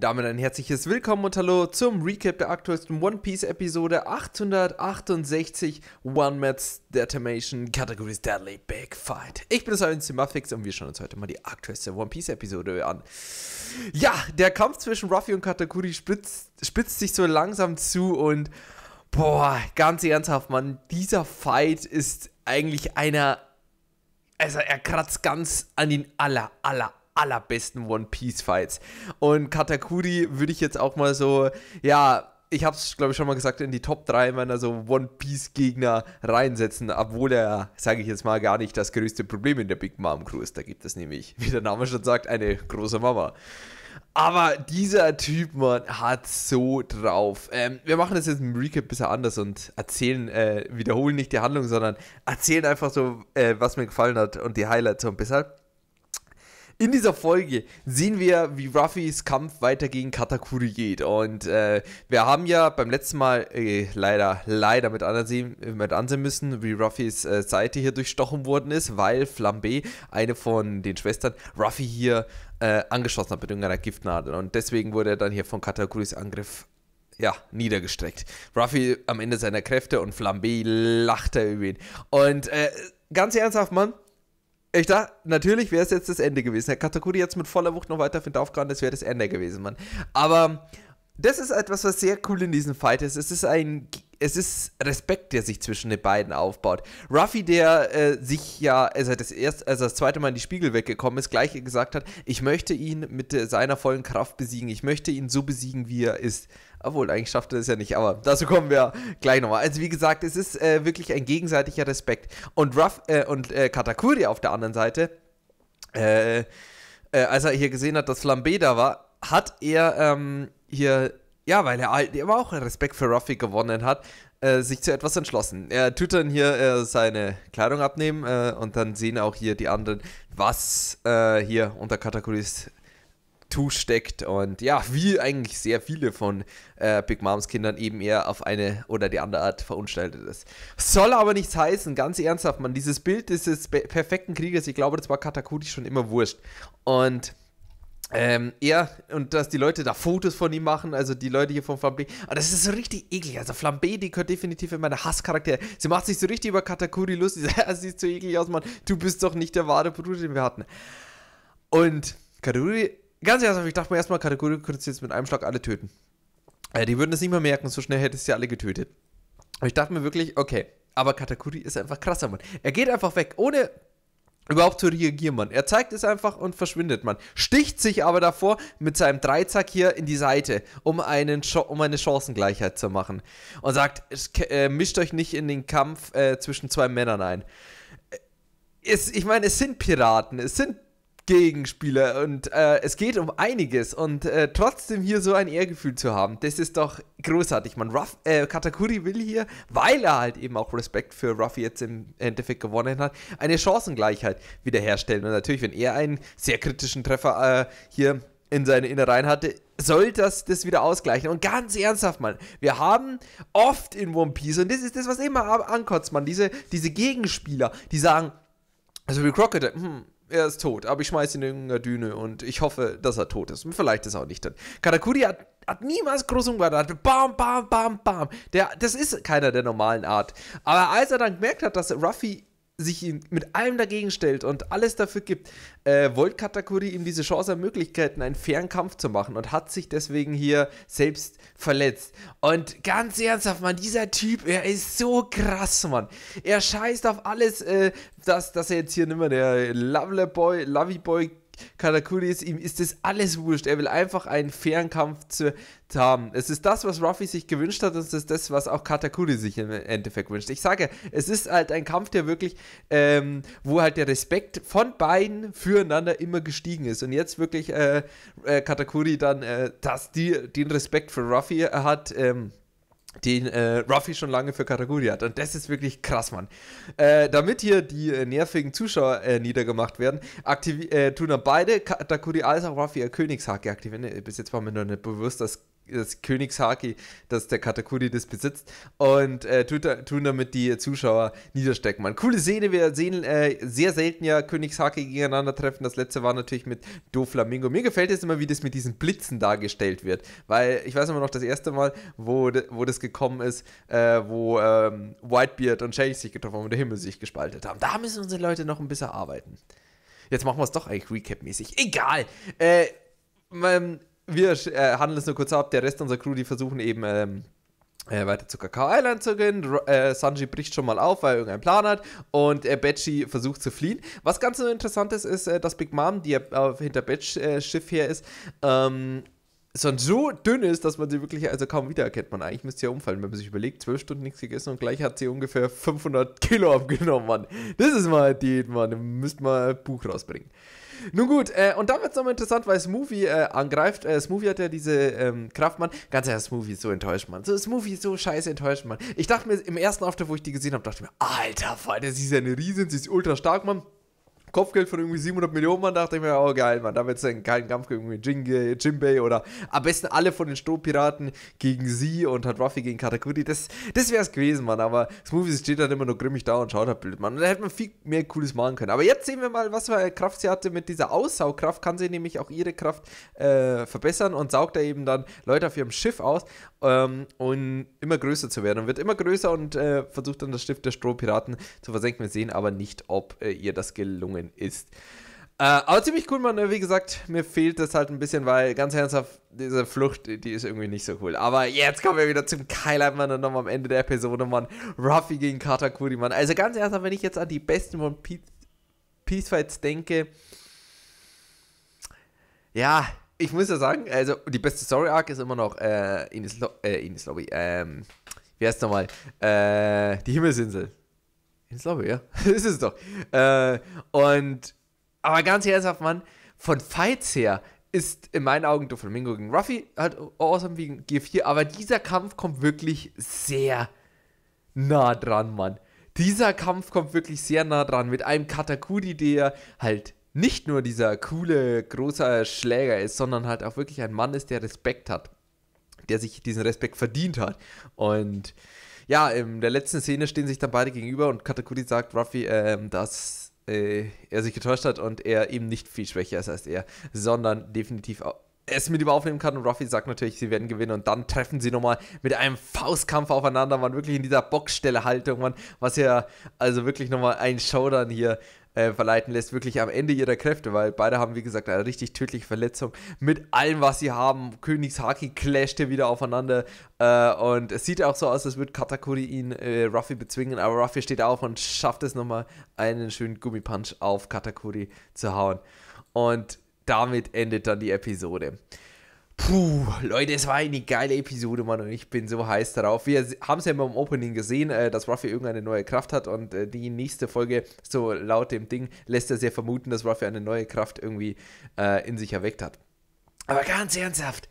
Damit ein herzliches Willkommen und Hallo zum Recap der aktuellsten One Piece Episode 868 One Match Determination Categories Deadly Big Fight. Ich bin Simon Simafix und wir schauen uns heute mal die aktuellste One Piece Episode an. Ja, der Kampf zwischen Ruffy und Katakuri spitzt, spitzt sich so langsam zu und boah, ganz ernsthaft, Mann, dieser Fight ist eigentlich einer also er kratzt ganz an den aller, aller, allerbesten One Piece Fights. Und Katakuri würde ich jetzt auch mal so, ja, ich habe es, glaube ich, schon mal gesagt, in die Top 3 meiner so One-Piece-Gegner reinsetzen, obwohl er, sage ich jetzt mal, gar nicht das größte Problem in der Big Mom Crew ist. Da gibt es nämlich, wie der Name schon sagt, eine große Mama. Aber dieser Typ, man, hat so drauf. Ähm, wir machen das jetzt im Recap ein bisschen anders und erzählen, äh, wiederholen nicht die Handlung, sondern erzählen einfach so, äh, was mir gefallen hat und die Highlights und deshalb. In dieser Folge sehen wir, wie Ruffys Kampf weiter gegen Katakuri geht. Und äh, wir haben ja beim letzten Mal äh, leider, leider mit ansehen, mit ansehen müssen, wie Ruffys äh, Seite hier durchstochen worden ist, weil Flambe, eine von den Schwestern, Ruffy hier äh, angeschossen hat mit irgendeiner Giftnadel. Und deswegen wurde er dann hier von Katakuris Angriff ja, niedergestreckt. Ruffy am Ende seiner Kräfte und Flambe lachte über ihn. Und äh, ganz ernsthaft, Mann, ich dachte, natürlich wäre es jetzt das Ende gewesen. Herr Katakuri jetzt mit voller Wucht noch weiter Finte aufgehauen, das wäre das Ende gewesen, Mann. Aber das ist etwas, was sehr cool in diesem Fight ist. Es ist ein es ist Respekt, der sich zwischen den beiden aufbaut. Ruffy, der äh, sich ja, als er, das erst, als das zweite Mal in die Spiegel weggekommen ist, gleich gesagt hat, ich möchte ihn mit seiner vollen Kraft besiegen, ich möchte ihn so besiegen, wie er ist. Obwohl, eigentlich schafft er das ja nicht, aber dazu kommen wir gleich nochmal. Also wie gesagt, es ist äh, wirklich ein gegenseitiger Respekt. Und Ruff äh, und äh, Katakuri auf der anderen Seite, äh, als er hier gesehen hat, dass Flambe da war, hat er ähm, hier ja, weil er halt immer auch Respekt für Ruffy gewonnen hat, äh, sich zu etwas entschlossen. Er tut dann hier äh, seine Kleidung abnehmen äh, und dann sehen auch hier die anderen, was äh, hier unter Katakuris Two steckt und ja, wie eigentlich sehr viele von äh, Big Moms Kindern eben eher auf eine oder die andere Art verunstaltet ist. Soll aber nichts heißen, ganz ernsthaft, man, dieses Bild dieses perfekten Kriegers, ich glaube, das war Katakuri schon immer wurscht. Und ähm, er und dass die Leute da Fotos von ihm machen, also die Leute hier von Flambe. Aber ah, das ist so richtig eklig. Also Flambe, die gehört definitiv in meine Hasscharaktere. Sie macht sich so richtig über Katakuri lustig. Sie sieht so eklig aus, Mann. Du bist doch nicht der wahre Bruder, den wir hatten. Und Katakuri, ganz ehrlich, ich dachte mir erstmal, Katakuri könnte jetzt mit einem Schlag alle töten. Äh, die würden es nicht mehr merken, so schnell hättest du sie alle getötet. Und ich dachte mir wirklich, okay, aber Katakuri ist einfach krasser, Mann. Er geht einfach weg, ohne überhaupt zu reagieren, Mann. Er zeigt es einfach und verschwindet, Mann. Sticht sich aber davor mit seinem Dreizack hier in die Seite, um, einen um eine Chancengleichheit zu machen. Und sagt, äh, mischt euch nicht in den Kampf äh, zwischen zwei Männern ein. Äh, es, ich meine, es sind Piraten, es sind Gegenspieler und äh, es geht um einiges und äh, trotzdem hier so ein Ehrgefühl zu haben, das ist doch großartig. Man, Ruff, äh, Katakuri will hier, weil er halt eben auch Respekt für Ruffy jetzt im Endeffekt gewonnen hat, eine Chancengleichheit wiederherstellen. Und natürlich, wenn er einen sehr kritischen Treffer äh, hier in seine Innereien hatte, soll das das wieder ausgleichen. Und ganz ernsthaft, Mann, wir haben oft in One Piece, und das ist das, was immer ankotzt, man, diese, diese Gegenspieler, die sagen, also wie Crockett, hm, er ist tot, aber ich schmeiße ihn in irgendeiner Düne und ich hoffe, dass er tot ist. Und vielleicht ist er auch nicht tot. Katakuri hat, hat niemals groß umgebracht. Bam, bam, bam, bam. Der, das ist keiner der normalen Art. Aber als er dann gemerkt hat, dass Ruffy sich mit allem dagegen stellt und alles dafür gibt, äh, wollte Katakuri ihm diese Chance und Möglichkeiten, einen fairen Kampf zu machen und hat sich deswegen hier selbst verletzt. Und ganz ernsthaft, man, dieser Typ, er ist so krass, man. Er scheißt auf alles, äh, dass, dass er jetzt hier nicht mehr der Lovely Boy, Lovey Boy Karakuri ist ihm, ist das alles wurscht. Er will einfach einen fairen Kampf zu, zu haben. Es ist das, was Ruffy sich gewünscht hat und es ist das, was auch Katakuri sich im Endeffekt wünscht. Ich sage, es ist halt ein Kampf, der wirklich, ähm, wo halt der Respekt von beiden füreinander immer gestiegen ist. Und jetzt wirklich äh, äh, Katakuri dann, äh, dass die den Respekt für Ruffy hat, ähm, den äh, Ruffy schon lange für Katakuri hat. Und das ist wirklich krass, Mann. Äh, damit hier die äh, nervigen Zuschauer äh, niedergemacht werden, äh, tun dann beide Katakuri als auch Ruffy ihr Königshake aktivieren. Äh, bis jetzt war mir noch nicht bewusst, dass das Königshaki, dass der Katakuri das besitzt und äh, tun damit die Zuschauer niederstecken. Man, coole Szene, wir sehen äh, sehr selten ja Königshaki gegeneinander treffen. Das letzte war natürlich mit Doflamingo. Mir gefällt es immer, wie das mit diesen Blitzen dargestellt wird, weil ich weiß immer noch das erste Mal, wo, wo das gekommen ist, äh, wo ähm, Whitebeard und Shaggy sich getroffen haben und der Himmel sich gespaltet haben. Da müssen unsere Leute noch ein bisschen arbeiten. Jetzt machen wir es doch eigentlich Recap-mäßig. Egal. Äh, wir äh, handeln es nur kurz ab. Der Rest unserer Crew, die versuchen eben ähm, äh, weiter zu Kakao Island zu gehen. R äh, Sanji bricht schon mal auf, weil er irgendeinen Plan hat. Und äh, Betchy versucht zu fliehen. Was ganz interessant ist, ist, äh, dass Big Mom, die hinter Betch äh, Schiff her ist, ähm, so dünn ist, dass man sie wirklich also kaum wiedererkennt. Man eigentlich müsste ja umfallen, wenn man sich überlegt, zwölf Stunden nichts gegessen und gleich hat sie ungefähr 500 Kilo abgenommen, Mann. Das ist mal eine Diät, Mann. Müsst mal ein Buch rausbringen. Nun gut, äh, und dann wird es nochmal interessant, weil Smoothie äh, angreift. Äh, Smoothie hat ja diese ähm, Kraftmann. Ganz ehrlich, Smoothie ist so enttäuscht, Mann. So, Smoothie ist so scheiße enttäuscht, Mann. Ich dachte mir im ersten After, wo ich die gesehen habe, dachte ich mir, alter Falter, sie ist ja eine Riesen, sie ist ultra stark, Mann. Kopfgeld von irgendwie 700 Millionen, man dachte ich mir, oh geil, man, da wird es einen geilen Kampf gegen irgendwie äh, Jinbei oder am besten alle von den Strohpiraten gegen sie und hat Ruffy gegen Katakuri. Das, das wäre es gewesen, man, aber Smoothies steht dann immer nur grimmig da und schaut halt blöd, man. Und da hätte man viel mehr Cooles machen können. Aber jetzt sehen wir mal, was für Kraft sie hatte mit dieser Aussaugkraft, kann sie nämlich auch ihre Kraft äh, verbessern und saugt da eben dann Leute auf ihrem Schiff aus ähm, und immer größer zu werden und wird immer größer und äh, versucht dann das Schiff der Strohpiraten zu versenken. Wir sehen aber nicht, ob äh, ihr das gelungen gegangen ist. Äh, aber ziemlich cool, Mann. Ne? Wie gesagt, mir fehlt das halt ein bisschen, weil ganz ernsthaft, diese Flucht, die ist irgendwie nicht so cool. Aber jetzt kommen wir wieder zum Highlight, Mann. Und nochmal am Ende der Episode, Mann. Ruffy gegen Katakuri, Mann. Also ganz ernsthaft, wenn ich jetzt an die besten von Peace, Fights denke. Ja, ich muss ja sagen, also die beste Story Arc ist immer noch äh, Ines, Lo äh, Ines Lobby. Ähm, wie heißt nochmal? Äh, die Himmelsinsel. Ich glaube, ja. das ist es doch. Äh, und, aber ganz ernsthaft, Mann, von Fights her ist in meinen Augen Doflamingo gegen Ruffy halt awesome wegen G4, aber dieser Kampf kommt wirklich sehr nah dran, Mann. Dieser Kampf kommt wirklich sehr nah dran mit einem Katakuri, der halt nicht nur dieser coole, großer Schläger ist, sondern halt auch wirklich ein Mann ist, der Respekt hat, der sich diesen Respekt verdient hat. Und ja, ähm, in der letzten Szene stehen sich dann beide gegenüber und Katakuri sagt Ruffy, ähm, dass äh, er sich getäuscht hat und er eben nicht viel schwächer ist als er, sondern definitiv es mit ihm aufnehmen kann. Und Ruffy sagt natürlich, sie werden gewinnen. Und dann treffen sie nochmal mit einem Faustkampf aufeinander. Man wirklich in dieser Boxstelle-Haltung, man, was ja also wirklich nochmal ein Showdown hier äh, verleiten lässt, wirklich am Ende ihrer Kräfte, weil beide haben, wie gesagt, eine richtig tödliche Verletzung mit allem, was sie haben. Königs Haki hier wieder aufeinander äh, und es sieht auch so aus, als würde Katakuri ihn äh, Ruffy bezwingen, aber Ruffy steht auf und schafft es nochmal, einen schönen Gummipunch auf Katakuri zu hauen. Und damit endet dann die Episode. Puh, Leute, es war eine geile Episode, Mann, und ich bin so heiß darauf. Wir haben es ja immer im Opening gesehen, äh, dass Ruffy irgendeine neue Kraft hat und äh, die nächste Folge, so laut dem Ding, lässt er sehr vermuten, dass Ruffy eine neue Kraft irgendwie äh, in sich erweckt hat. Aber ganz ernsthaft,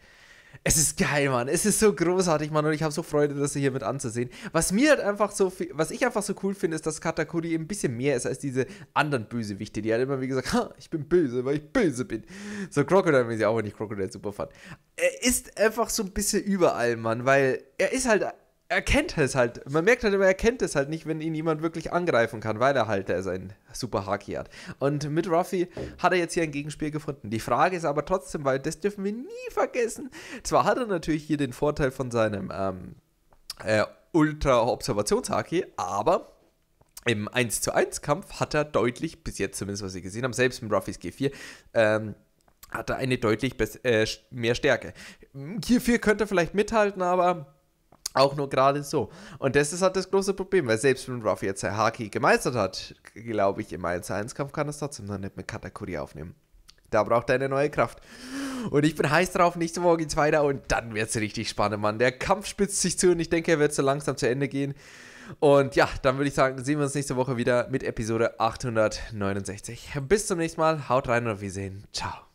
es ist geil, Mann. Es ist so großartig, Mann. Und ich habe so Freude, das hier mit anzusehen. Was mir halt einfach so, viel, was ich einfach so cool finde, ist, dass Katakuri ein bisschen mehr ist als diese anderen Bösewichte. Die halt immer wie gesagt, ha, ich bin böse, weil ich böse bin. So Crocodile, wenn sie auch nicht Crocodile super fand. Er ist einfach so ein bisschen überall, Mann, weil er ist halt er kennt es halt. Man merkt halt immer, er kennt es halt nicht, wenn ihn jemand wirklich angreifen kann, weil er halt sein super Haki hat. Und mit Ruffy hat er jetzt hier ein Gegenspiel gefunden. Die Frage ist aber trotzdem, weil das dürfen wir nie vergessen. Zwar hat er natürlich hier den Vorteil von seinem ähm, äh, Ultra-Observationshaki, aber im 1 zu 1 Kampf hat er deutlich, bis jetzt zumindest, was wir gesehen haben, selbst mit Ruffys G4, ähm, hat er eine deutlich äh, mehr Stärke. Hm, G4 könnte vielleicht mithalten, aber auch nur gerade so. Und das ist halt das große Problem, weil selbst wenn Ruff jetzt Haki gemeistert hat, glaube ich, im 1 1 kampf kann es trotzdem noch nicht mit Katakuri aufnehmen. Da braucht er eine neue Kraft. Und ich bin heiß drauf, nächste Woche geht's weiter und dann wird's richtig spannend, Mann. Der Kampf spitzt sich zu und ich denke, er wird so langsam zu Ende gehen. Und ja, dann würde ich sagen, sehen wir uns nächste Woche wieder mit Episode 869. Bis zum nächsten Mal, haut rein und wir sehen. Ciao.